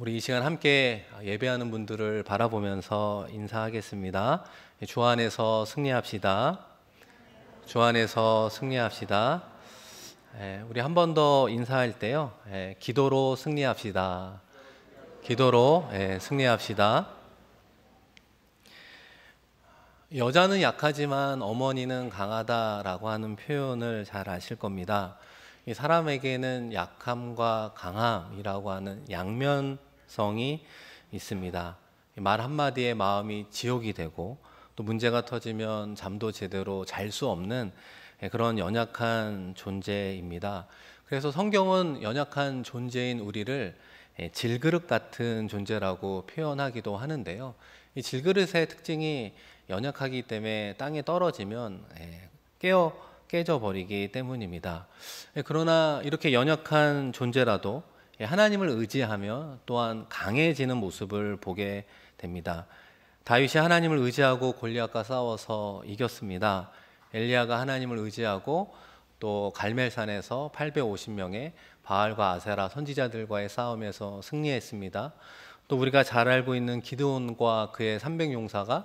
우리 이 시간 함께 예배하는 분들을 바라보면서 인사하겠습니다. 주 안에서 승리합시다. 주 안에서 승리합시다. 예, 우리 한 번 더 인사할 때요. 예, 기도로 승리합시다. 기도로 예, 승리합시다. 여자는 약하지만 어머니는 강하다라고 하는 표현을 잘 아실 겁니다. 사람에게는 약함과 강함이라고 하는 양면 성이 있습니다. 말 한마디에 마음이 지옥이 되고 또 문제가 터지면 잠도 제대로 잘 수 없는 예, 그런 연약한 존재입니다. 그래서 성경은 연약한 존재인 우리를 예, 질그릇 같은 존재라고 표현하기도 하는데요. 이 질그릇의 특징이 연약하기 때문에 땅에 떨어지면 예, 깨어 깨져버리기 때문입니다. 그러나 이렇게 연약한 존재라도 예, 하나님을 의지하며 또한 강해지는 모습을 보게 됩니다. 다윗이 하나님을 의지하고 골리앗과 싸워서 이겼습니다. 엘리야가 하나님을 의지하고 또 갈멜산에서 850명의 바알과 아세라 선지자들과의 싸움에서 승리했습니다. 또 우리가 잘 알고 있는 기드온과 그의 300용사가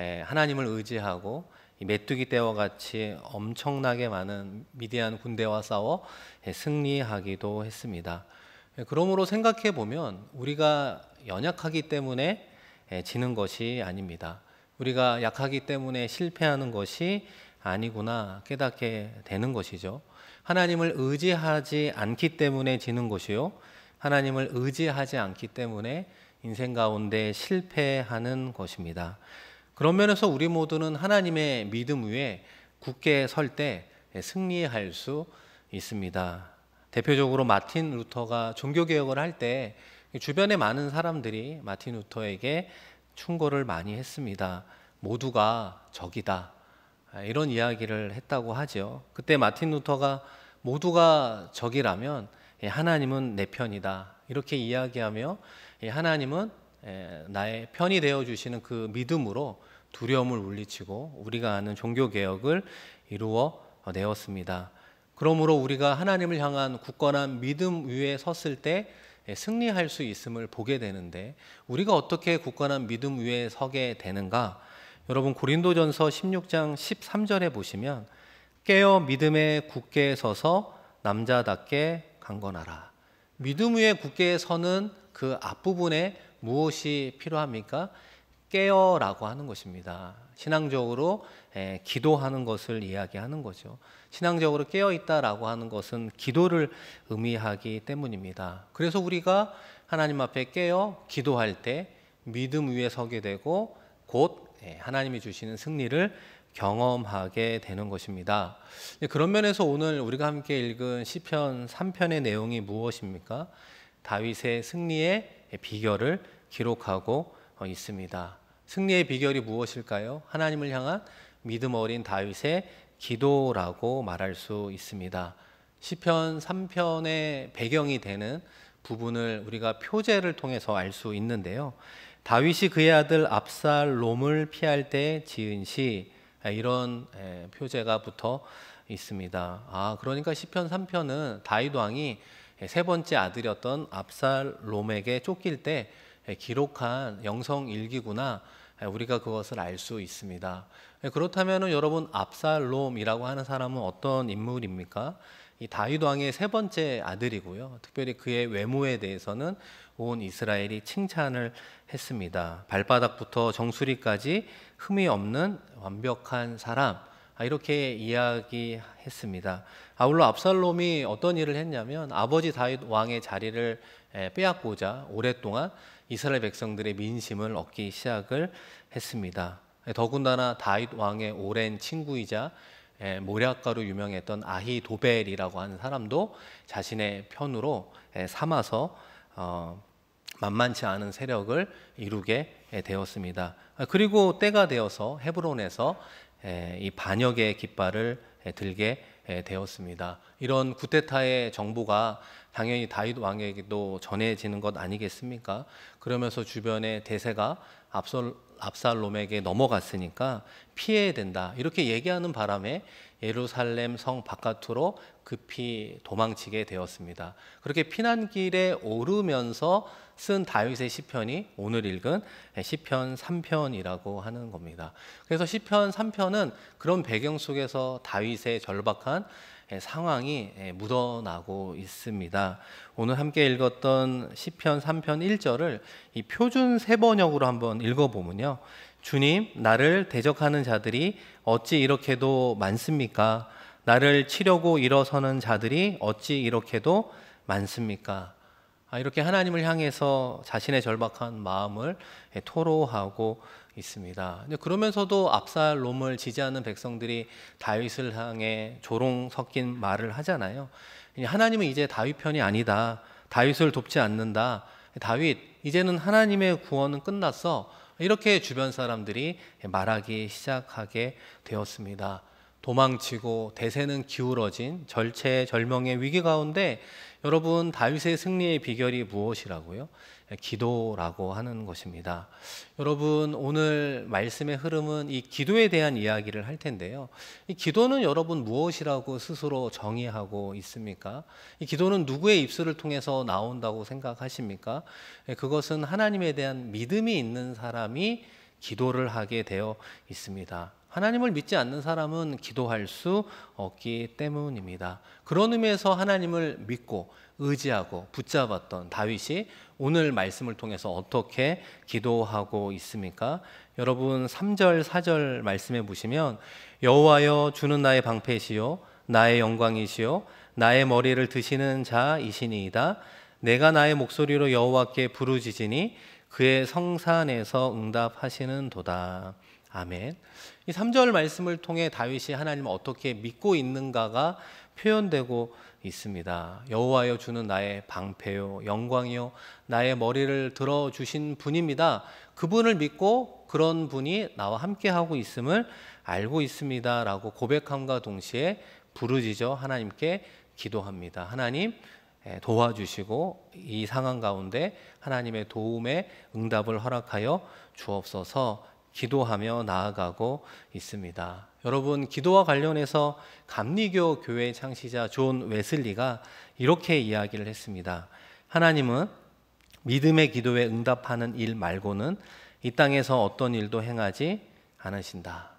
예, 하나님을 의지하고 메뚜기 떼와 같이 엄청나게 많은 미디안 군대와 싸워 예, 승리하기도 했습니다. 예, 그러므로 생각해 보면 우리가 연약하기 때문에 예, 지는 것이 아닙니다. 우리가 약하기 때문에 실패하는 것이 아니구나 깨닫게 되는 것이죠. 하나님을 의지하지 않기 때문에 지는 것이요. 하나님을 의지하지 않기 때문에 인생 가운데 실패하는 것입니다. 그런 면에서 우리 모두는 하나님의 믿음 위에 굳게 설때 예, 승리할 수 있습니다. 대표적으로 마틴 루터가 종교 개혁을 할 때 주변에 많은 사람들이 마틴 루터에게 충고를 많이 했습니다. 모두가 적이다. 이런 이야기를 했다고 하죠. 그때 마틴 루터가 모두가 적이라면 예, 하나님은 내 편이다. 이렇게 이야기하며 예, 하나님은 예, 나의 편이 되어 주시는 그 믿음으로 두려움을 물리치고 우리가 아는 종교 개혁을 이루어 내었습니다. 그러므로 우리가 하나님을 향한 굳건한 믿음 위에 섰을 때 예, 승리할 수 있음을 보게 되는데 우리가 어떻게 굳건한 믿음 위에 서게 되는가? 여러분 고린도전서 16장 13절에 보시면 깨어 믿음에 굳게 서서 남자답게 강건하라. 믿음 위에 굳게 서는 그 앞부분에 무엇이 필요합니까? 깨어라고 하는 것입니다. 신앙적으로 에, 예, 기도하는 것을 이야기하는 거죠. 신앙적으로 깨어 있다라고 하는 것은 기도를 의미하기 때문입니다. 그래서 우리가 하나님 앞에 깨어 기도할 때 믿음 위에 서게 되고 곧 에, 예, 하나님이 주시는 승리를 경험하게 되는 것입니다. 그런 면에서 오늘 우리가 함께 읽은 시편 3편의 내용이 무엇입니까? 다윗의 승리의 비결을 기록하고 있습니다. 승리의 비결이 무엇일까요? 하나님을 향한 믿음 어린 다윗의 기도라고 말할 수 있습니다. 시편 3편의 배경이 되는 부분을 우리가 표제를 통해서 알 수 있는데요. 다윗이 그의 아들 압살롬을 피할 때 지은 시 아, 이런 표제가 붙어 있습니다. 아, 그러니까 시편 3편은 다윗 왕이 세 번째 아들이었던 압살롬에게 쫓길 때 기록한 영성 일기구나 예, 우리가 그것을 알 수 있습니다. 예, 그렇다면 여러분 압살롬이라고 하는 사람은 어떤 인물입니까? 이 다윗 왕의 세 번째 아들이고요. 특별히 그의 외모에 대해서는 온 이스라엘이 칭찬을 했습니다. 발바닥부터 정수리까지 흠이 없는 완벽한 사람. 아, 이렇게 이야기했습니다. 아울러 압살롬이 어떤 일을 했냐면 아버지 다윗 왕의 자리를 예, 빼앗고자 오랫동안 이스라엘 백성들의 민심을 얻기 시작을 했습니다. 더군다나 다윗 왕의 오랜 친구이자 예, 모략가로 유명했던 아히도벨이라고 하는 사람도 자신의 편으로 예, 삼아서 어, 만만치 않은 세력을 이루게 예, 되었습니다. 그리고 때가 되어서 헤브론에서 이 반역의 깃발을 들게 예, 되었습니다. 이런 구테타의 정보가 당연히 다윗 왕에게도 전해지는 것 아니겠습니까? 그러면서 주변의 대세가 압살, 압살롬에게 넘어갔으니까 피해야 된다. 이렇게 얘기하는 바람에 예루살렘 성 바깥으로 급히 도망치게 되었습니다. 그렇게 피난길에 오르면서 쓴 다윗의 시편이 오늘 읽은 시편 3편이라고 하는 겁니다. 그래서 시편 3편은 그런 배경 속에서 다윗의 절박한 상황이 묻어나고 있습니다. 오늘 함께 읽었던 시편 3편 1절을 이 표준 세번역으로 한번 읽어보면요. 주님, 나를 대적하는 자들이 어찌 이렇게도 많습니까? 나를 치려고 일어서는 자들이 어찌 이렇게도 많습니까? 아, 이렇게 하나님을 향해서 자신의 절박한 마음을 예, 토로하고 있습니다. 그러면서도 압살롬을 지지하는 백성들이 다윗을 향해 조롱 섞인 말을 하잖아요. 하나님은 이제 다윗 편이 아니다. 다윗을 돕지 않는다. 다윗 이제는 하나님의 구원은 끝났어. 이렇게 주변 사람들이 말하기 시작하게 되었습니다. 도망치고 대세는 기울어진 절체 절명의 위기 가운데 여러분 다윗의 승리의 비결이 무엇이라고요? 기도라고 하는 것입니다. 여러분 오늘 말씀의 흐름은 이 기도에 대한 이야기를 할 텐데요. 이 기도는 여러분 무엇이라고 스스로 정의하고 있습니까? 이 기도는 누구의 입술을 통해서 나온다고 생각하십니까? 예, 그것은 하나님에 대한 믿음이 있는 사람이 기도를 하게 되어 있습니다. 하나님을 믿지 않는 사람은 기도할 수 없기 때문입니다. 그런 의미에서 하나님을 믿고 의지하고 붙잡았던 다윗이 오늘 말씀을 통해서 어떻게 기도하고 있습니까? 여러분 3절 4절 말씀해 보시면 여호와여 주는 나의 방패시요 나의 영광이시요 나의 머리를 드시는 자이시니이다 내가 나의 목소리로 여호와께 부르짖으니 그의 성산에서 응답하시는도다. 아멘. 이 3절 말씀을 통해 다윗이 하나님을 어떻게 믿고 있는가가 표현되고 있습니다. 여호와여 주는 나의 방패요 영광이요 나의 머리를 들어 주신 분입니다. 그분을 믿고 그런 분이 나와 함께 하고 있음을 알고 있습니다라고 고백함과 동시에 부르짖어 하나님께 기도합니다. 하나님 도와주시고 이 상황 가운데 하나님의 도움에 응답을 허락하여 주옵소서. 기도하며 나아가고 있습니다. 여러분, 기도와 관련해서 감리교 교회 창시자 존 웨슬리가 이렇게 이야기를 했습니다. 하나님은 믿음의 기도에 응답하는 일 말고는 이 땅에서 어떤 일도 행하지 않으신다.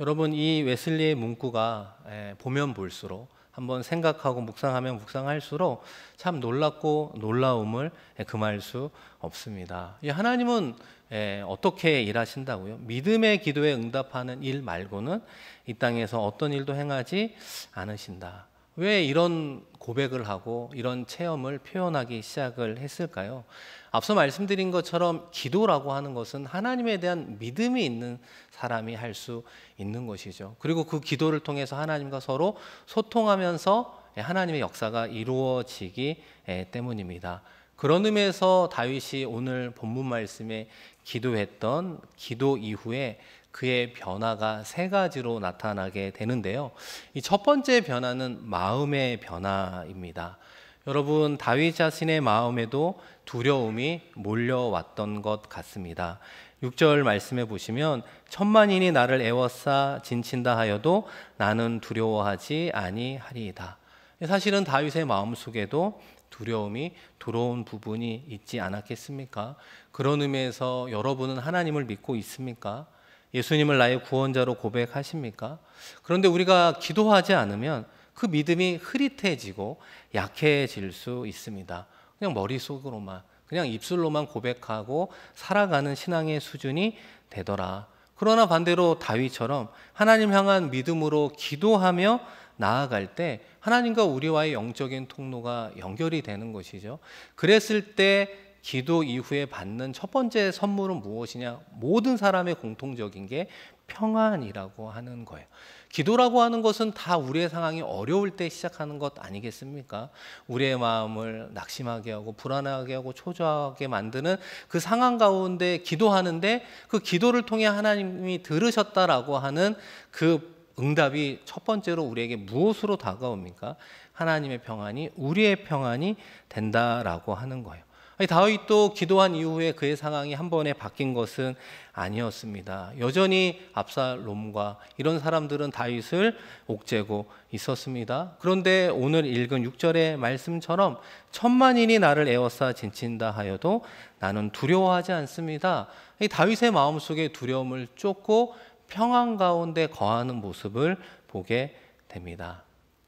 여러분, 이 웨슬리의 문구가 보면 볼수록 한번 생각하고 묵상하면 묵상할수록 참 놀랍고 놀라움을 예, 금할 수 없습니다. 하나님은 예, 어떻게 일하신다고요? 믿음의 기도에 응답하는 일 말고는 이 땅에서 어떤 일도 행하지 않으신다. 왜 이런 고백을 하고 이런 체험을 표현하기 시작을 했을까요? 앞서 말씀드린 것처럼 기도라고 하는 것은 하나님에 대한 믿음이 있는 사람이 할 수 있는 것이죠. 그리고 그 기도를 통해서 하나님과 서로 소통하면서 하나님의 역사가 이루어지기 때문입니다. 그런 의미에서 다윗이 오늘 본문 말씀에 기도했던 기도 이후에 그의 변화가 세 가지로 나타나게 되는데요. 이 첫 번째 변화는 마음의 변화입니다. 여러분, 다윗 자신의 마음에도 두려움이 몰려왔던 것 같습니다. 6절 말씀해 보시면 천만인이 나를 애워싸 진친다 하여도 나는 두려워하지 아니하리이다. 사실은 다윗의 마음속에도 두려움이 들어온 부분이 있지 않았겠습니까? 그런 의미에서 여러분은 하나님을 믿고 있습니까? 예수님을 나의 구원자로 고백하십니까? 그런데 우리가 기도하지 않으면 그 믿음이 흐릿해지고 약해질 수 있습니다. 그냥 머릿속으로만 그냥 입술로만 고백하고 살아가는 신앙의 수준이 되더라. 그러나 반대로 다윗처럼 하나님 향한 믿음으로 기도하며 나아갈 때 하나님과 우리와의 영적인 통로가 연결이 되는 것이죠. 그랬을 때 기도 이후에 받는 첫 번째 선물은 무엇이냐? 모든 사람의 공통적인 게 평안이라고 하는 거예요. 기도라고 하는 것은 다 우리의 상황이 어려울 때 시작하는 것 아니겠습니까? 우리의 마음을 낙심하게 하고 불안하게 하고 초조하게 만드는 그 상황 가운데 기도하는데 그 기도를 통해 하나님이 들으셨다라고 하는 그 응답이 첫 번째로 우리에게 무엇으로 다가옵니까? 하나님의 평안이 우리의 평안이 된다라고 하는 거예요. 다윗도 기도한 이후에 그의 상황이 한 번에 바뀐 것은 아니었습니다. 여전히 압살롬과 이런 사람들은 다윗을 옥죄고 있었습니다. 그런데 오늘 읽은 6절의 말씀처럼 천만인이 나를 에워싸 진친다 하여도 나는 두려워하지 않습니다. 다윗의 마음속에 두려움을 쫓고 평안 가운데 거하는 모습을 보게 됩니다.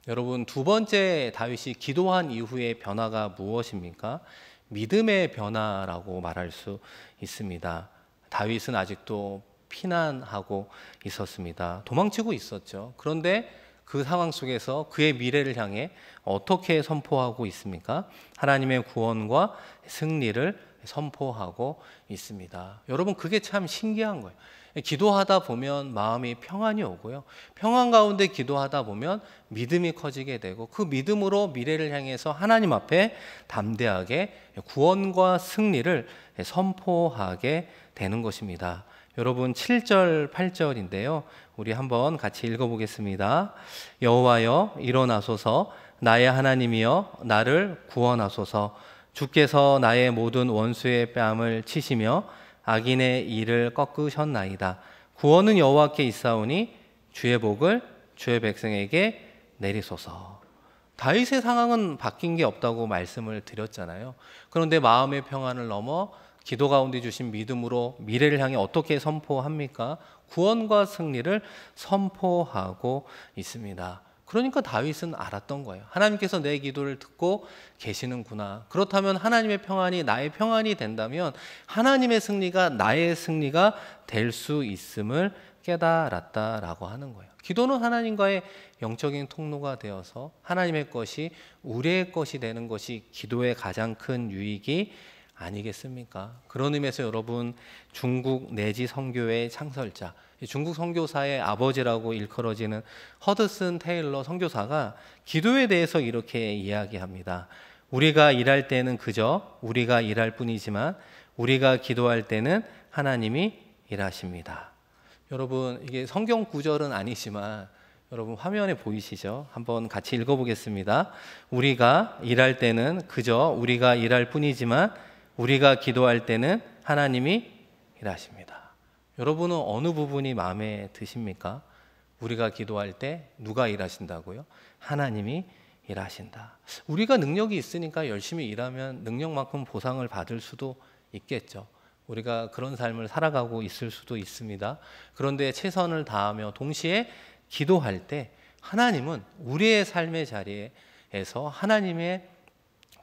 여러분 두 번째 다윗이 기도한 이후의 변화가 무엇입니까? 믿음의 변화라고 말할 수 있습니다. 다윗은 아직도 피난하고 있었습니다. 도망치고 있었죠. 그런데 그 상황 속에서 그의 미래를 향해 어떻게 선포하고 있습니까? 하나님의 구원과 승리를 선포하고 있습니다. 여러분, 그게 참 신기한 거예요. 기도하다 보면 마음이 평안이 오고요. 평안 가운데 기도하다 보면 믿음이 커지게 되고 그 믿음으로 미래를 향해서 하나님 앞에 담대하게 구원과 승리를 선포하게 되는 것입니다. 여러분 7절 8절인데요. 우리 한번 같이 읽어 보겠습니다. 여호와여 일어나소서 나의 하나님이여 나를 구원하소서 주께서 나의 모든 원수의 뺨을 치시며 악인의 일을 꺾으셨나이다. 구원은 여호와께 있사오니 주의 복을 주의 백성에게 내리소서. 다윗의 상황은 바뀐 게 없다고 말씀을 드렸잖아요. 그런데 마음의 평안을 넘어 기도 가운데 주신 믿음으로 미래를 향해 어떻게 선포합니까? 구원과 승리를 선포하고 있습니다. 그러니까 다윗은 알았던 거예요. 하나님께서 내 기도를 듣고 계시는구나. 그렇다면 하나님의 평안이 나의 평안이 된다면 하나님의 승리가 나의 승리가 될 수 있음을 깨달았다라고 하는 거예요. 기도는 하나님과의 영적인 통로가 되어서 하나님의 것이 우리의 것이 되는 것이 기도의 가장 큰 유익이 아니겠습니까? 그런 의미에서 여러분 중국 내지 선교의 창설자, 중국 선교사의 아버지라고 일컬어지는 허드슨 테일러 선교사가 기도에 대해서 이렇게 이야기합니다. 우리가 일할 때는 그저 우리가 일할 뿐이지만 우리가 기도할 때는 하나님이 일하십니다. 여러분 이게 성경 구절은 아니지만 여러분 화면에 보이시죠? 한번 같이 읽어보겠습니다. 우리가 일할 때는 그저 우리가 일할 뿐이지만 우리가 기도할 때는 하나님이 일하십니다. 여러분은 어느 부분이 마음에 드십니까? 우리가 기도할 때 누가 일하신다고요? 하나님이 일하신다. 우리가 능력이 있으니까 열심히 일하면 능력만큼 보상을 받을 수도 있겠죠. 우리가 그런 삶을 살아가고 있을 수도 있습니다. 그런데 최선을 다하며 동시에 기도할 때 하나님은 우리의 삶의 자리에서 하나님의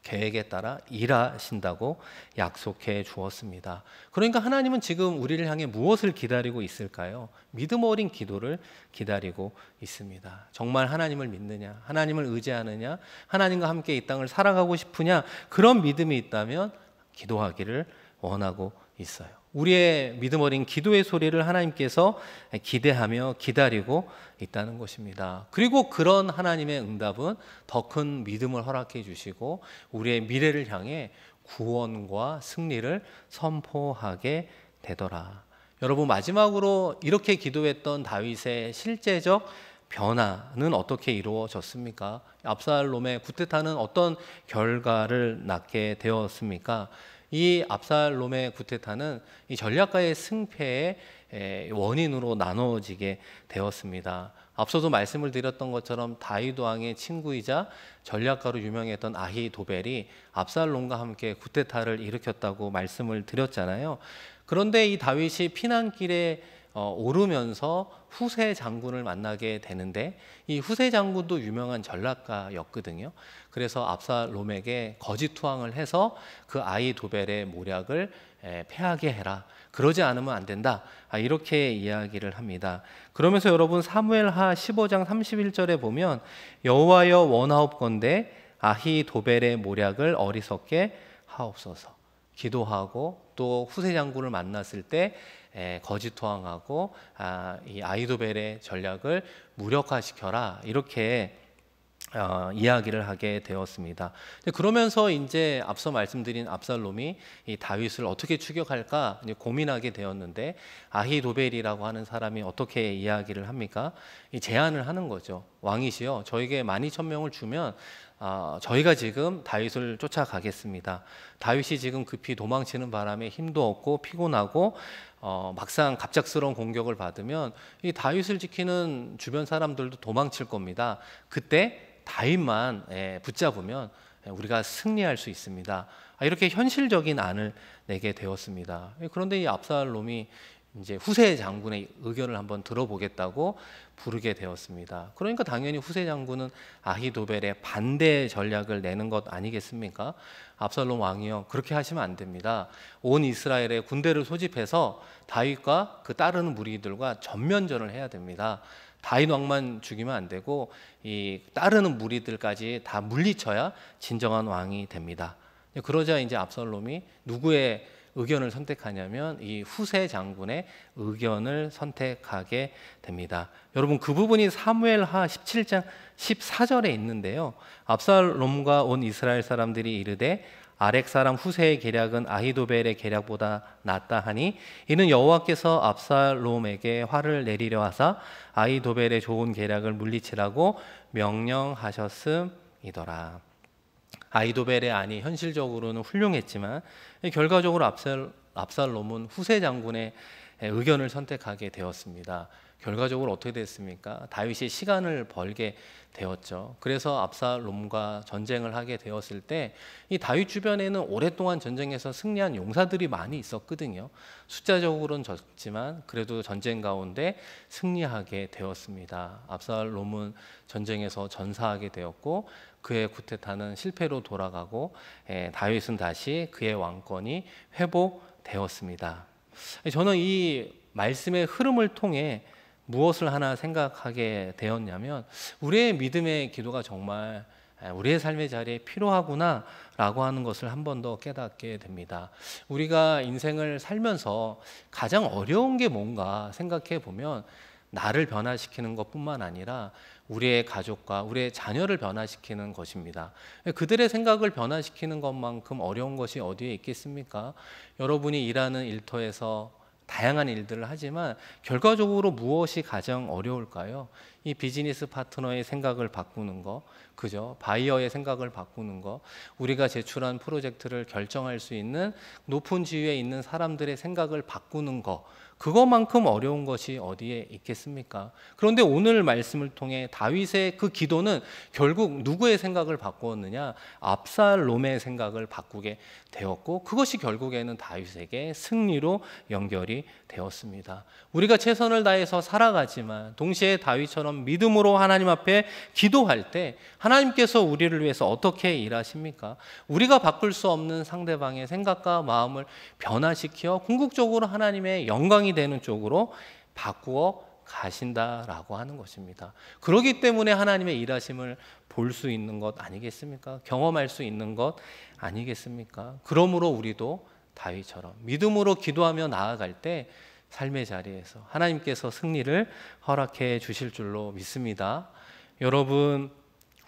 계획에 따라 일하신다고 약속해 주었습니다. 그러니까 하나님은 지금 우리를 향해 무엇을 기다리고 있을까요? 믿음 어린 기도를 기다리고 있습니다. 정말 하나님을 믿느냐? 하나님을 의지하느냐? 하나님과 함께 이 땅을 살아가고 싶으냐? 그런 믿음이 있다면 기도하기를 원하고 있어요. 우리의 믿음 어린 기도의 소리를 하나님께서 기대하며 기다리고 있다는 것입니다. 그리고 그런 하나님의 응답은 더 큰 믿음을 허락해 주시고 우리의 미래를 향해 구원과 승리를 선포하게 되더라. 여러분 마지막으로 이렇게 기도했던 다윗의 실제적 변화는 어떻게 이루어졌습니까? 압살롬의 구테타는 어떤 결과를 낳게 되었습니까? 이 압살롬의 구테타는 이 전략가의 승패의 원인으로 나눠지게 되었습니다. 앞서도 말씀을 드렸던 것처럼 다윗 왕의 친구이자 전략가로 유명했던 아히도벨이 압살롬과 함께 구테타를 일으켰다고 말씀을 드렸잖아요. 그런데 이 다윗이 피난길에 어, 오르면서 후세 장군을 만나게 되는데 이 후세 장군도 유명한 전략가였거든요 그래서 압살롬에게 거짓 투항을 해서 그 아이 도벨의 모략을 에, 패하게 해라. 그러지 않으면 안 된다. 아, 이렇게 이야기를 합니다. 그러면서 여러분 사무엘하 15장 31절에 보면 여호와여 원하옵건대 아히 도벨의 모략을 어리석게 하옵소서. 기도하고 또 후세 장군을 만났을 때 예, 거짓 토항하고 아, 이 아이도벨의 전략을 무력화시켜라 이렇게 어, 이야기를 하게 되었습니다. 그러면서 이제 앞서 말씀드린 압살롬이 이 다윗을 어떻게 추격할까 고민하게 되었는데 아히도벨이라고 하는 사람이 어떻게 이야기를 합니까? 이 제안을 하는 거죠. 왕이시여, 저에게 만 이천 명을 주면 어, 저희가 지금 다윗을 쫓아가겠습니다. 다윗이 지금 급히 도망치는 바람에 힘도 없고 피곤하고 어, 막상 갑작스러운 공격을 받으면 이 다윗을 지키는 주변 사람들도 도망칠 겁니다. 그때 다윗만 예, 붙잡으면 예, 우리가 승리할 수 있습니다. 아, 이렇게 현실적인 안을 내게 되었습니다. 예, 그런데 이 압살롬이 이제 후세 장군의 의견을 한번 들어보겠다고 부르게 되었습니다. 그러니까 당연히 후세 장군은 아히도벨의 반대 전략을 내는 것 아니겠습니까? 압살롬 왕이요. 그렇게 하시면 안 됩니다. 온 이스라엘의 군대를 소집해서 다윗과 그 따르는 무리들과 전면전을 해야 됩니다. 다윗 왕만 죽이면 안 되고 이 따르는 무리들까지 다 물리쳐야 진정한 왕이 됩니다. 그러자 이제 압살롬이 누구의 의견을 선택하냐면 이 후세 장군의 의견을 선택하게 됩니다. 여러분 그 부분이 사무엘하 17장 14절에 있는데요. 압살롬과 온 이스라엘 사람들이 이르되 아렉 사람 후세의 계략은 아히도벨의 계략보다 낫다 하니 이는 여호와께서 압살롬에게 화를 내리려 하사 아히도벨의 좋은 계략을 물리치라고 명령하셨음이더라. 아이도벨의 안이 현실적으로는 훌륭했지만 결과적으로 압살, 압살롬은 후세 장군의 의견을 선택하게 되었습니다. 결과적으로 어떻게 됐습니까? 다윗이 시간을 벌게 되었죠. 그래서 압살롬과 전쟁을 하게 되었을 때 이 다윗 주변에는 오랫동안 전쟁에서 승리한 용사들이 많이 있었거든요. 숫자적으로는 적지만 그래도 전쟁 가운데 승리하게 되었습니다. 압살롬은 전쟁에서 전사하게 되었고 그의 구테타는 실패로 돌아가고 에, 예, 다윗은 다시 그의 왕권이 회복되었습니다. 저는 이 말씀의 흐름을 통해 무엇을 하나 생각하게 되었냐면 우리의 믿음의 기도가 정말 아, 우리의 삶의 자리에 필요하구나 라고 하는 것을 한 번 더 깨닫게 됩니다. 우리가 인생을 살면서 가장 어려운 게 뭔가 생각해 보면 나를 변화시키는 것 뿐만 아니라 우리의 가족과 우리의 자녀를 변화시키는 것입니다. 그들의 생각을 변화시키는 것만큼 어려운 것이 어디에 있겠습니까? 여러분이 일하는 일터에서 다양한 일들을 하지만 결과적으로 무엇이 가장 어려울까요? 이 비즈니스 파트너의 생각을 바꾸는 거, 그죠? 바이어의 생각을 바꾸는 거, 우리가 제출한 프로젝트를 결정할 수 있는 높은 지위에 있는 사람들의 생각을 바꾸는 거, 그것만큼 어려운 것이 어디에 있겠습니까? 그런데 오늘 말씀을 통해 다윗의 그 기도는 결국 누구의 생각을 바꾸었느냐? 압살롬의 생각을 바꾸게 되었고 그것이 결국에는 다윗에게 승리로 연결이 되었습니다. 우리가 최선을 다해서 살아가지만 동시에 다윗처럼 믿음으로 하나님 앞에 기도할 때 하나님께서 우리를 위해서 어떻게 일하십니까? 우리가 바꿀 수 없는 상대방의 생각과 마음을 변화시켜 궁극적으로 하나님의 영광이 대상이 되는 쪽으로 바꾸어 가신다라고 하는 것입니다. 그러기 때문에 하나님의 일하심을 볼 수 있는 것 아니겠습니까? 경험할 수 있는 것 아니겠습니까? 그러므로 우리도 다윗처럼 믿음으로 기도하며 나아갈 때 삶의 자리에서 하나님께서 승리를 허락해 주실 줄로 믿습니다. 여러분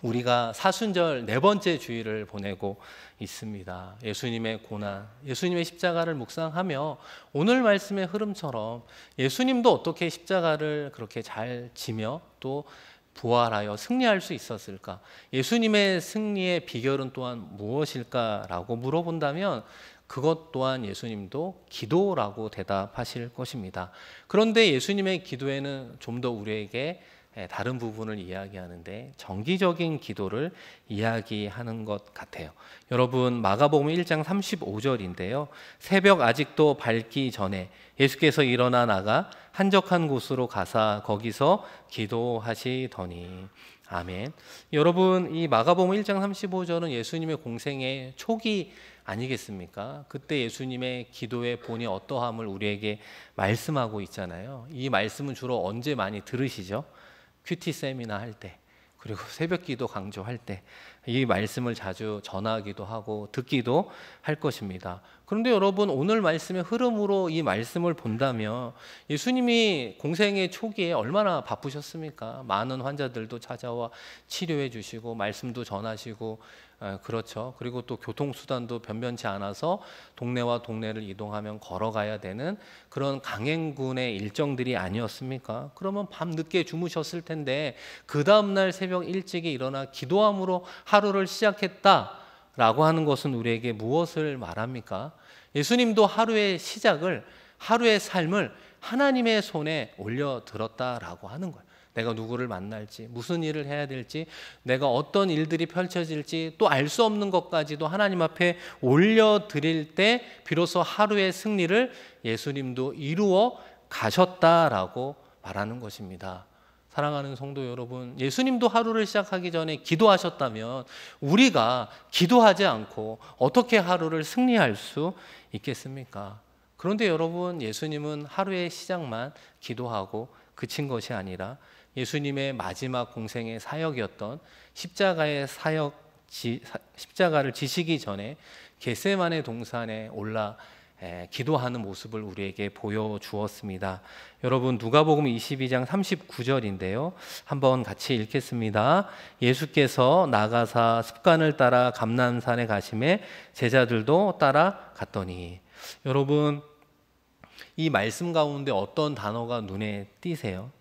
우리가 사순절 네 번째 주일을 보내고 있습니다. 예수님의 고난, 예수님의 십자가를 묵상하며 오늘 말씀의 흐름처럼 예수님도 어떻게 십자가를 그렇게 잘 지며 또 부활하여 승리할 수 있었을까? 예수님의 승리의 비결은 또한 무엇일까라고 물어본다면 그것 또한 예수님도 기도라고 대답하실 것입니다. 그런데 예수님의 기도에는 좀 더 우리에게 예, 다른 부분을 이야기하는데 정기적인 기도를 이야기하는 것 같아요. 여러분 마가복음 1장 35절인데요. 새벽 아직도 밝기 전에 예수께서 일어나 나가 한적한 곳으로 가사 거기서 기도하시더니 아멘. 여러분 이 마가복음 1장 35절은 예수님의 공생의 초기 아니겠습니까? 그때 예수님의 기도의 본이 어떠함을 우리에게 말씀하고 있잖아요. 이 말씀은 주로 언제 많이 들으시죠? 큐티 세미나 할 때, 그리고 새벽 기도 강조할 때, 이 말씀을 자주 전하기도 하고 듣기도 할 것입니다. 그런데 여러분, 오늘 말씀의 흐름으로 이 말씀을 본다면 예수님이 공생의 초기에 얼마나 바쁘셨습니까? 많은 환자들도 찾아와 치료해 주시고, 말씀도 전하시고, 예, 그렇죠. 그리고 또 교통수단도 변변치 않아서 동네와 동네를 이동하면 걸어가야 되는 그런 강행군의 일정들이 아니었습니까? 그러면 밤 늦게 주무셨을 텐데 그 다음날 새벽 일찍이 일어나 기도함으로 하루를 시작했다라고 하는 것은 우리에게 무엇을 말합니까? 예수님도 하루의 시작을 하루의 삶을 하나님의 손에 올려 들었다라고 하는 거예요. 내가 누구를 만날지, 무슨 일을 해야 될지, 내가 어떤 일들이 펼쳐질지 또 알 수 없는 것까지도 하나님 앞에 올려드릴 때 비로소 하루의 승리를 예수님도 이루어 가셨다라고 말하는 것입니다. 사랑하는 성도 여러분, 예수님도 하루를 시작하기 전에 기도하셨다면 우리가 기도하지 않고 어떻게 하루를 승리할 수 있겠습니까? 그런데 여러분, 예수님은 하루의 시작만 기도하고 그친 것이 아니라 예수님의 마지막 공생의 사역이었던 십자가의 사역 지, 십자가를 지시기 전에 겟세만의 동산에 올라 에, 기도하는 모습을 우리에게 보여 주었습니다. 여러분 누가복음 22장 39절인데요. 한번 같이 읽겠습니다. 예수께서 나가사 습관을 따라 감남산에 가심에 제자들도 따라 갔더니 여러분 이 말씀 가운데 어떤 단어가 눈에 띄세요?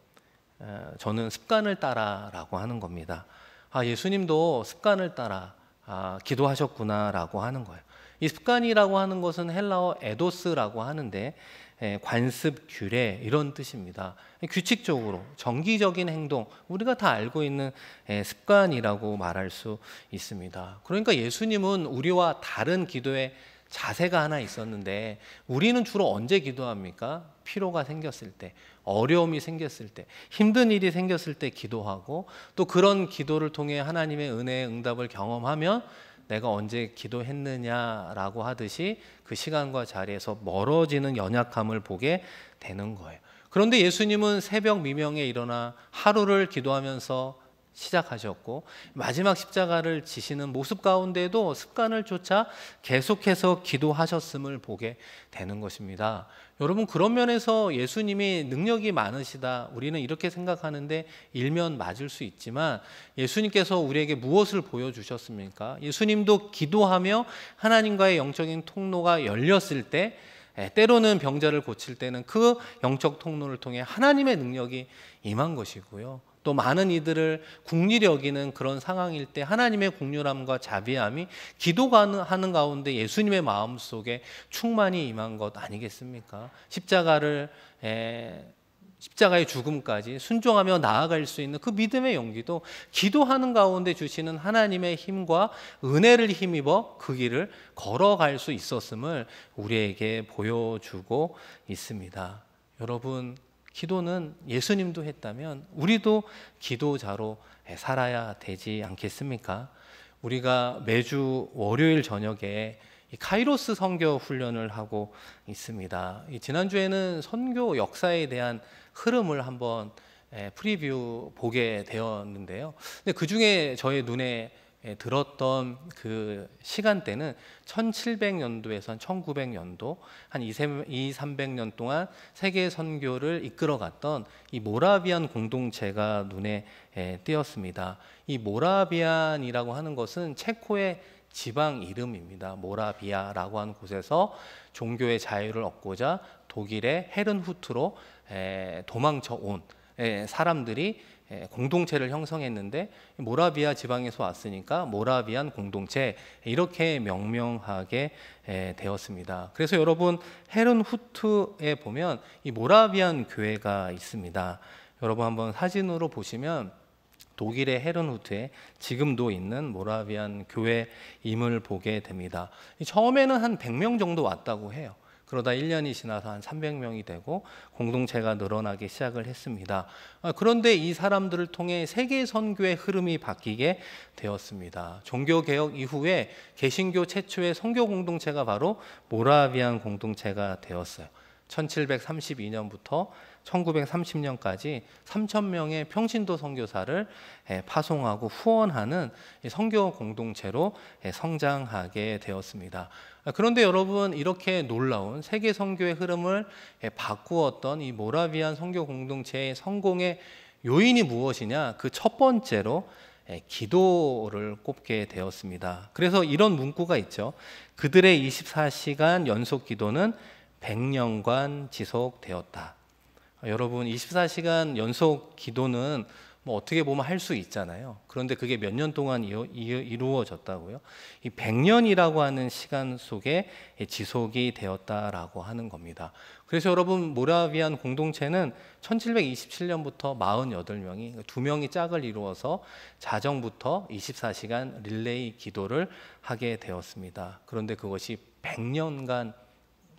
저는 습관을 따라라고 하는 겁니다. 아, 예수님도 습관을 따라 아, 기도하셨구나라고 하는 거예요. 이 습관이라고 하는 것은 헬라어 에도스라고 하는데 에, 관습, 규례 이런 뜻입니다. 규칙적으로 정기적인 행동 우리가 다 알고 있는 에, 습관이라고 말할 수 있습니다. 그러니까 예수님은 우리와 다른 기도의 자세가 하나 있었는데 우리는 주로 언제 기도합니까? 피로가 생겼을 때, 어려움이 생겼을 때, 힘든 일이 생겼을 때 기도하고 또 그런 기도를 통해 하나님의 은혜의 응답을 경험하면 내가 언제 기도했느냐라고 하듯이 그 시간과 자리에서 멀어지는 연약함을 보게 되는 거예요. 그런데 예수님은 새벽 미명에 일어나 하루를 기도하면서 시작하셨고 마지막 십자가를 지시는 모습 가운데도 습관을 쫓아 계속해서 기도하셨음을 보게 되는 것입니다. 여러분 그런 면에서 예수님이 능력이 많으시다. 우리는 이렇게 생각하는데 일면 맞을 수 있지만 예수님께서 우리에게 무엇을 보여 주셨습니까? 예수님도 기도하며 하나님과의 영적인 통로가 열렸을 때 예, 때로는 병자를 고칠 때는 그 영적 통로를 통해 하나님의 능력이 임한 것이고요. 또 많은 이들을 국리히 여기는 그런 상황일 때 하나님의 국률함과 자비함이 기도하는 가운데 예수님의 마음 속에 충만히 임한 것 아니겠습니까? 십자가를 에, 십자가의 죽음까지 순종하며 나아갈 수 있는 그 믿음의 용기도 기도하는 가운데 주시는 하나님의 힘과 은혜를 힘입어 그 길을 걸어갈 수 있었음을 우리에게 보여주고 있습니다. 여러분 기도는 예수님도 했다면 우리도 기도자로 살아야 되지 않겠습니까? 우리가 매주 월요일 저녁에 카이로스 선교 훈련을 하고 있습니다. 지난주에는 선교 역사에 대한 흐름을 한번 프리뷰 보게 되었는데요. 근데 그 중에 저의 눈에 예, 들었던 그 시간대는 1700년도에서 한 1900년도 한 2, 300년 동안 세계 선교를 이끌어갔던 이 모라비안 공동체가 눈에 예, 띄었습니다. 이 모라비안이라고 하는 것은 체코의 지방 이름입니다. 모라비아라고 하는 곳에서 종교의 자유를 얻고자 독일의 헤른후트로 예, 도망쳐 온 사람들이 예, 공동체를 형성했는데 모라비아 지방에서 왔으니까 모라비안 공동체 이렇게 명명하게 예, 되었습니다. 그래서 여러분 헤른후트에 보면 이 모라비안 교회가 있습니다. 여러분 한번 사진으로 보시면 독일의 헤른후트에 지금도 있는 모라비안 교회임을 보게 됩니다. 처음에는 한 100명 정도 왔다고 해요. 그러다 1년이 지나서 한 300명이 되고 공동체가 늘어나기 시작을 했습니다. 아, 그런데 이 사람들을 통해 세계 선교의 흐름이 바뀌게 되었습니다. 종교 개혁 이후에 개신교 최초의 선교 공동체가 바로 모라비안 공동체가 되었어요. 1732년부터 1930년까지 3,000명의 평신도 선교사를 파송하고 후원하는 선교 공동체로 성장하게 되었습니다. 아, 그런데 여러분 이렇게 놀라운 세계 선교의 흐름을 예, 바꾸었던 이 모라비안 선교 공동체의 성공의 요인이 무엇이냐? 그 첫 번째로 예, 기도를 꼽게 되었습니다. 그래서 이런 문구가 있죠. 그들의 24시간 연속 기도는 100년간 지속되었다. 여러분 24시간 연속 기도는 뭐 어떻게 보면 할 수 있잖아요. 그런데 그게 몇 년 동안 이루어졌다고요? 이 100년이라고 하는 시간 속에 지속이 되었다라고 하는 겁니다. 그래서 여러분 모라비안 공동체는 1727년부터 48명이 두 명이 짝을 이루어서 자정부터 24시간 릴레이 기도를 하게 되었습니다. 그런데 그것이 100년간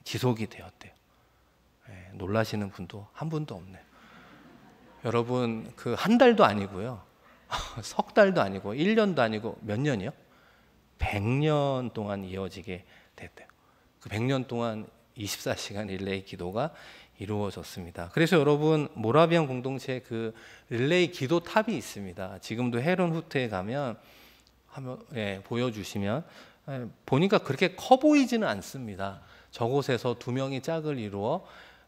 지속이 되었대요. 예, 놀라시는 분도 한 분도 없네요. 여러분 그 한 달도 아니고요. 석 달도 아니고 1년도 아니고 몇 년이요? 100년 동안 이어지게 됐대요. 그 100년 동안 24시간 릴레이 기도가 이루어졌습니다. 그래서 여러분 모라비안 공동체 그 릴레이 기도 탑이 있습니다. 지금도 헤론 후트에 가면 하면 예, 보여주시면 예, 보니까 그렇게 커 보이지는 않습니다. 저곳에서 두 명이 짝을 이루어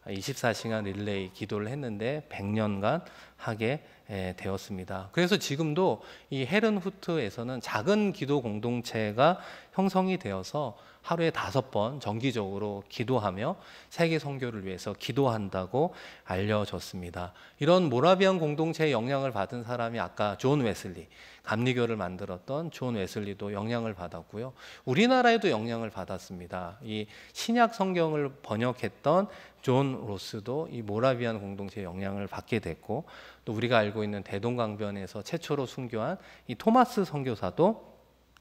24시간 아, 릴레이 기도를 했는데 100년간 하게 예, 되었습니다. 그래서 지금도 이 헤른후트에서는 작은 기도 공동체가 형성이 되어서 하루에 다섯 번 정기적으로 기도하며 세계 선교를 위해서 기도한다고 알려졌습니다. 이런 모라비안 공동체의 영향을 받은 사람이 아까 존 웨슬리, 감리교를 만들었던 존 웨슬리도 영향을 받았고요. 우리나라에도 영향을 받았습니다. 이 신약 성경을 번역했던 존 로스도 이 모라비안 공동체의 영향을 받게 됐고 또 우리가 알고 있는 대동강변에서 최초로 순교한 이 토마스 선교사도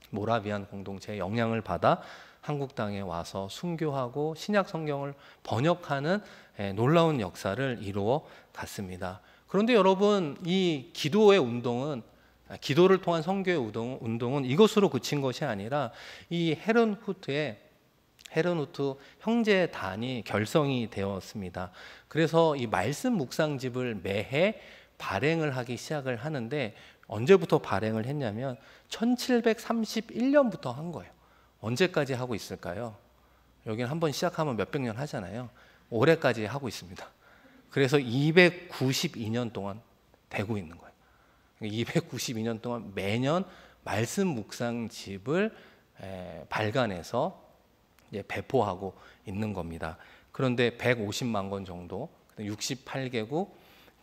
모라비안 공동체의 영향을 받아 한국 땅에 와서 순교하고 신약 성경을 번역하는 예, 놀라운 역사를 이루어 갔습니다. 그런데 여러분 이 기도의 운동은 아, 기도를 통한 선교의 운동은 이것으로 그친 것이 아니라 이 헤른후트의 헤르노트 형제단이 결성이 되었습니다. 그래서 이 말씀 묵상집을 매해 발행을 하기 시작을 하는데 언제부터 발행을 했냐면 1731년부터 한 거예요. 언제까지 하고 있을까요? 여기는 한번 시작하면 몇 백 년 하잖아요. 올해까지 하고 있습니다. 그래서 292년 동안 되고 있는 거예요. 292년 동안 매년 말씀 묵상집을 발간해서 배포하고 있는 겁니다. 그런데 150만 권 정도, 68개국,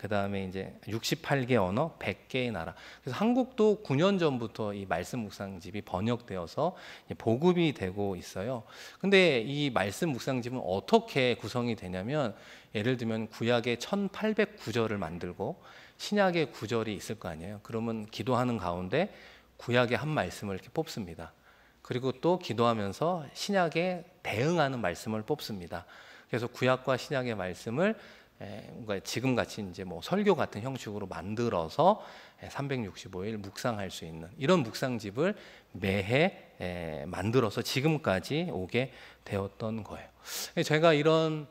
그 다음에 이제 68개 언어, 100개의 나라. 그래서 한국도 9년 전부터 이 말씀 묵상집이 번역되어서 보급이 되고 있어요. 근데 이 말씀 묵상집은 어떻게 구성이 되냐면 예를 들면 구약의 1809절을 만들고 신약의 구절이 있을 거 아니에요. 그러면 기도하는 가운데 구약의 한 말씀을 이렇게 뽑습니다. 그리고 또 기도하면서 신약에 대응하는 말씀을 뽑습니다. 그래서 구약과 신약의 말씀을 예, 뭔가 지금 같이 이제 뭐 설교 같은 형식으로 만들어서 365일 예, 묵상할 수 있는 이런 묵상집을 매해 예, 만들어서 지금까지 오게 되었던 거예요. 제가 이런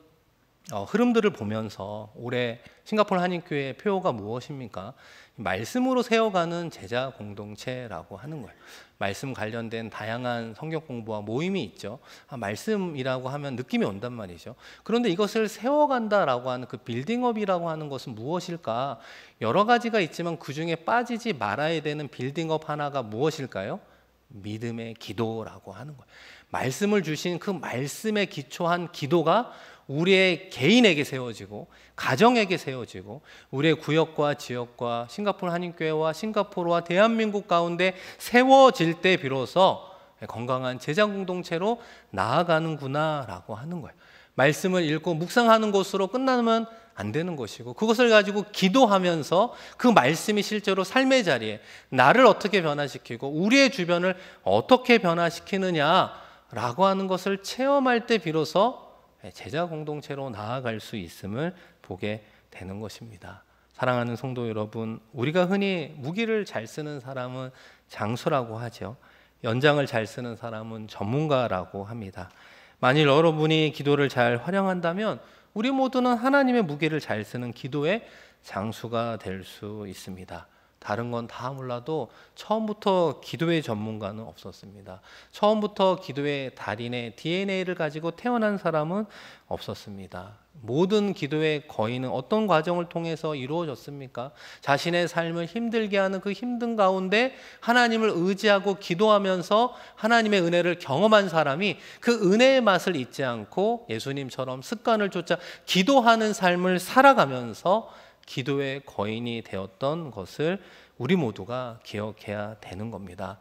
어, 흐름들을 보면서 올해 싱가포르 한인교회 표어가 무엇입니까? 말씀으로 세워가는 제자 공동체라고 하는 거예요. 말씀 관련된 다양한 성경 공부와 모임이 있죠. 아, 말씀이라고 하면 느낌이 온단 말이죠. 그런데 이것을 세워간다라고 하는 그 빌딩업이라고 하는 것은 무엇일까? 여러 가지가 있지만 그 중에 빠지지 말아야 되는 빌딩업 하나가 무엇일까요? 믿음의 기도라고 하는 거예요. 말씀을 주신 그 말씀에 기초한 기도가 우리의 개인에게 세워지고 가정에게 세워지고 우리의 구역과 지역과 싱가포르 한인교회와 싱가포르와 대한민국 가운데 세워질 때 비로소 건강한 제장 공동체로 나아가는구나라고 하는 거예요. 말씀을 읽고 묵상하는 것으로 끝나면 안 되는 것이고 그것을 가지고 기도하면서 그 말씀이 실제로 삶의 자리에 나를 어떻게 변화시키고 우리의 주변을 어떻게 변화시키느냐라고 하는 것을 체험할 때 비로소 예, 제자 공동체로 나아갈 수 있음을 보게 되는 것입니다. 사랑하는 성도 여러분, 우리가 흔히 무기를 잘 쓰는 사람은 장수라고 하죠. 연장을 잘 쓰는 사람은 전문가라고 합니다. 만일 여러분이 기도를 잘 활용한다면 우리 모두는 하나님의 무기를 잘 쓰는 기도의 장수가 될 수 있습니다. 다른 건 다 몰라도 처음부터 기도의 전문가는 없었습니다. 처음부터 기도의 달인의 DNA를 가지고 태어난 사람은 없었습니다. 모든 기도의 거인은 어떤 과정을 통해서 이루어졌습니까? 자신의 삶을 힘들게 하는 그 힘든 가운데 하나님을 의지하고 기도하면서 하나님의 은혜를 경험한 사람이 그 은혜의 맛을 잊지 않고 예수님처럼 습관을 쫓아 기도하는 삶을 살아가면서 기도의 거인이 되었던 것을 우리 모두가 기억해야 되는 겁니다.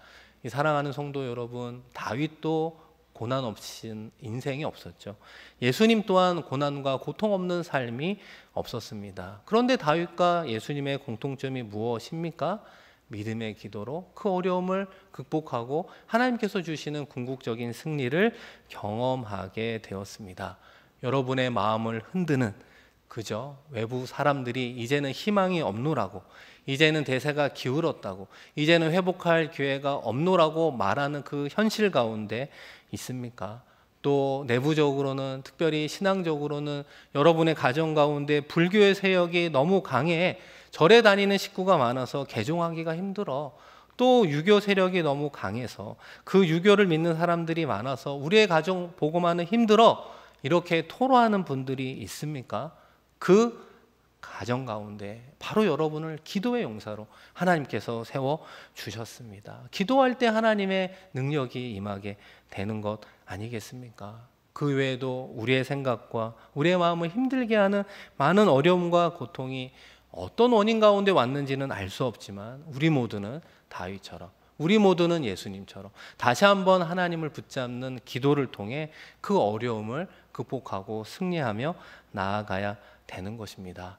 사랑하는 성도 여러분, 다윗도 고난 없인 인생이 없었죠. 예수님 또한 고난과 고통 없는 삶이 없었습니다. 그런데 다윗과 예수님의 공통점이 무엇입니까? 믿음의 기도로 그 어려움을 극복하고 하나님께서 주시는 궁극적인 승리를 경험하게 되었습니다. 여러분의 마음을 흔드는 그죠? 외부 사람들이 이제는 희망이 없노라고, 이제는 대세가 기울었다고, 이제는 회복할 기회가 없노라고 말하는 그 현실 가운데 있습니까? 또 내부적으로는 특별히 신앙적으로는 여러분의 가정 가운데 불교의 세력이 너무 강해 절에 다니는 식구가 많아서 개종하기가 힘들어. 또 유교 세력이 너무 강해서 그 유교를 믿는 사람들이 많아서 우리의 가정 보고만은 힘들어. 이렇게 토로하는 분들이 있습니까? 그 가정 가운데 바로 여러분을 기도의 용사로 하나님께서 세워 주셨습니다. 기도할 때 하나님의 능력이 임하게 되는 것 아니겠습니까? 그 외에도 우리의 생각과 우리의 마음을 힘들게 하는 많은 어려움과 고통이 어떤 원인 가운데 왔는지는 알 수 없지만 우리 모두는 다윗처럼 우리 모두는 예수님처럼 다시 한번 하나님을 붙잡는 기도를 통해 그 어려움을 극복하고 승리하며 나아가야 되는 것입니다.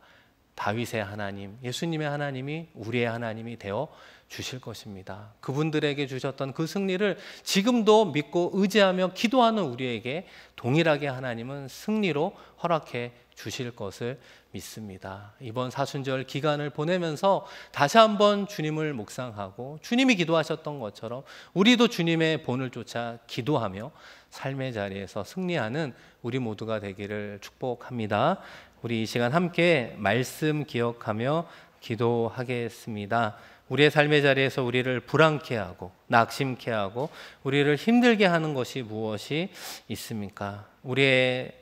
다윗의 하나님, 예수님의 하나님이 우리의 하나님이 되어 주실 것입니다. 그분들에게 주셨던 그 승리를 지금도 믿고 의지하며 기도하는 우리에게 동일하게 하나님은 승리로 허락해 주실 것을 믿습니다. 이번 사순절 기간을 보내면서 다시 한번 주님을 묵상하고 주님이 기도하셨던 것처럼 우리도 주님의 본을 쫓아 기도하며 삶의 자리에서 승리하는 우리 모두가 되기를 축복합니다. 우리 이 시간 함께 말씀 기억하며 기도하겠습니다. 우리의 삶의 자리에서 우리를 불안케 하고 낙심케 하고 우리를 힘들게 하는 것이 무엇이 있습니까? 우리의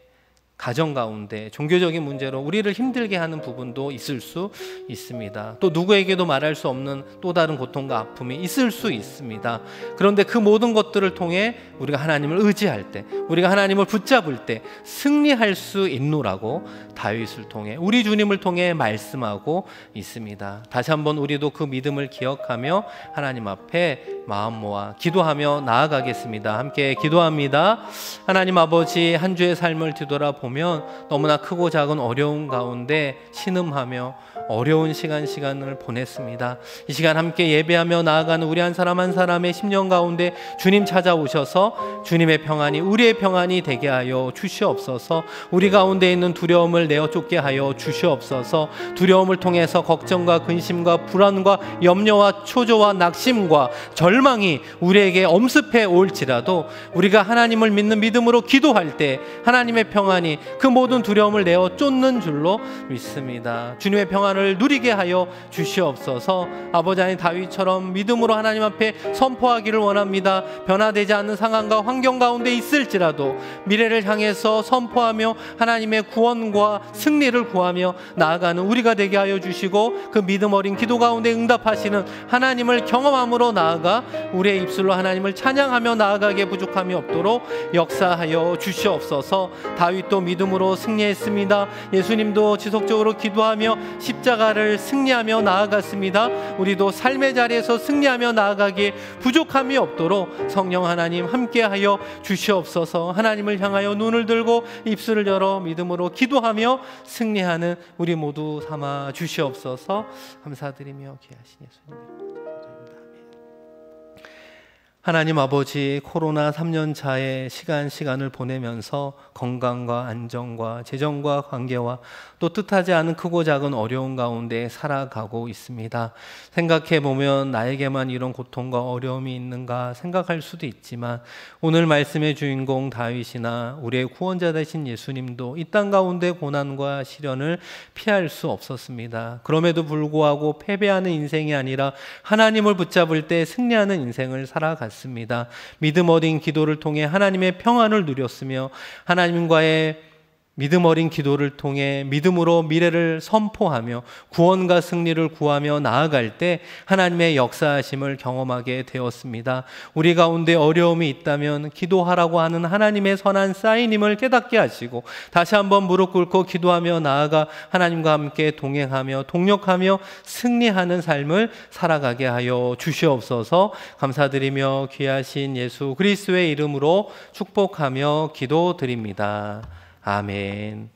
가정 가운데 종교적인 문제로 우리를 힘들게 하는 부분도 있을 수 있습니다. 또 누구에게도 말할 수 없는 또 다른 고통과 아픔이 있을 수 있습니다. 그런데 그 모든 것들을 통해 우리가 하나님을 의지할 때, 우리가 하나님을 붙잡을 때 승리할 수 있노라고 다윗을 통해 우리 주님을 통해 말씀하고 있습니다. 다시 한번 우리도 그 믿음을 기억하며 하나님 앞에 마음 모아 기도하며 나아가겠습니다. 함께 기도합니다. 하나님 아버지 한 주의 삶을 뒤돌아보 보면 너무나 크고 작은 어려움 가운데 신음하며 어려운 시간 시간을 보냈습니다. 이 시간 함께 예배하며 나아가는 우리 한 사람 한 사람의 심령 가운데 주님 찾아오셔서 주님의 평안이 우리의 평안이 되게 하여 주시옵소서. 우리 가운데 있는 두려움을 내어 쫓게 하여 주시옵소서. 두려움을 통해서 걱정과 근심과 불안과 염려와 초조와 낙심과 절망이 우리에게 엄습해 올지라도 우리가 하나님을 믿는 믿음으로 기도할 때 하나님의 평안이 그 모든 두려움을 내어 쫓는 줄로 믿습니다. 주님의 평안을 누리게 하여 주시옵소서. 아버지 하나 다윗처럼 믿음으로 하나님 앞에 선포하기를 원합니다. 변화되지 않는 상황과 환경 가운데 있을지라도 미래를 향해서 선포하며 하나님의 구원과 승리를 구하며 나아가는 우리가 되게 하여 주시고 그 믿음 어린 기도 가운데 응답하시는 하나님을 경험함으로 나아가 우리의 입술로 하나님을 찬양하며 나아가게 부족함이 없도록 역사하여 주시옵소서. 다윗도 믿음으로 승리했습니다. 예수님도 지속적으로 기도하며 십자가를 승리하며 나아갔습니다. 우리도 삶의 자리에서 승리하며 나아가기에 부족함이 없도록 성령 하나님 함께하여 주시옵소서. 하나님을 향하여 눈을 들고 입술을 열어 믿음으로 기도하며 승리하는 우리 모두 삼아 주시옵소서. 감사드리며 귀하신 예수님. 하나님 아버지 코로나 3년 차의 시간 시간을 보내면서 건강과 안정과 재정과 관계와 또 뜻하지 않은 크고 작은 어려운 가운데 살아가고 있습니다. 생각해 보면 나에게만 이런 고통과 어려움이 있는가 생각할 수도 있지만 오늘 말씀의 주인공 다윗이나 우리의 구원자 되신 예수님도 이 땅 가운데 고난과 시련을 피할 수 없었습니다. 그럼에도 불구하고 패배하는 인생이 아니라 하나님을 붙잡을 때 승리하는 인생을 살아갔습니다. 않습니다. 믿음 어린 기도를 통해 하나님의 평안을 누렸으며 하나님과의 믿음 어린 기도를 통해 믿음으로 미래를 선포하며 구원과 승리를 구하며 나아갈 때 하나님의 역사하심을 경험하게 되었습니다. 우리 가운데 어려움이 있다면 기도하라고 하는 하나님의 선한 사인임을 깨닫게 하시고 다시 한번 무릎 꿇고 기도하며 나아가 하나님과 함께 동행하며 동력하며 승리하는 삶을 살아가게 하여 주시옵소서 감사드리며 귀하신 예수 그리스의 이름으로 축복하며 기도드립니다. 아멘.